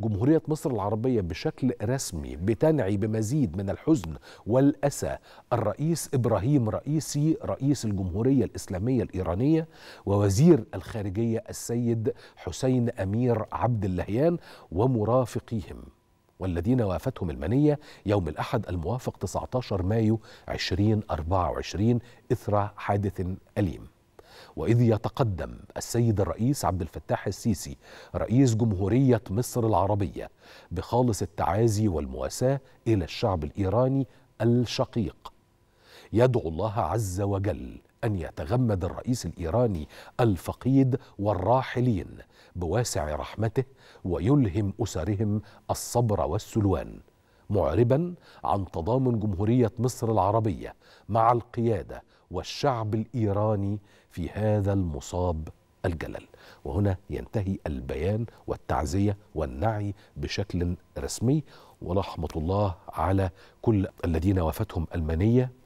جمهورية مصر العربية بشكل رسمي بتنعي بمزيد من الحزن والأسى الرئيس إبراهيم رئيسي رئيس الجمهورية الإسلامية الإيرانية ووزير الخارجية السيد حسين أمير عبد اللهيان ومرافقيهم والذين وافتهم المنية يوم الأحد الموافق 19 مايو 2024 إثر حادث أليم وإذ يتقدم السيد الرئيس عبد الفتاح السيسي رئيس جمهورية مصر العربية بخالص التعازي والمواساة إلى الشعب الإيراني الشقيق يدعو الله عز وجل أن يتغمد الرئيس الإيراني الفقيد والراحلين بواسع رحمته ويلهم أسرهم الصبر والسلوان معربا عن تضامن جمهورية مصر العربية مع القيادة والشعب الايراني في هذا المصاب الجلل وهنا ينتهي البيان والتعزيه والنعي بشكل رسمي ورحمه الله على كل الذين وافتهم المنيه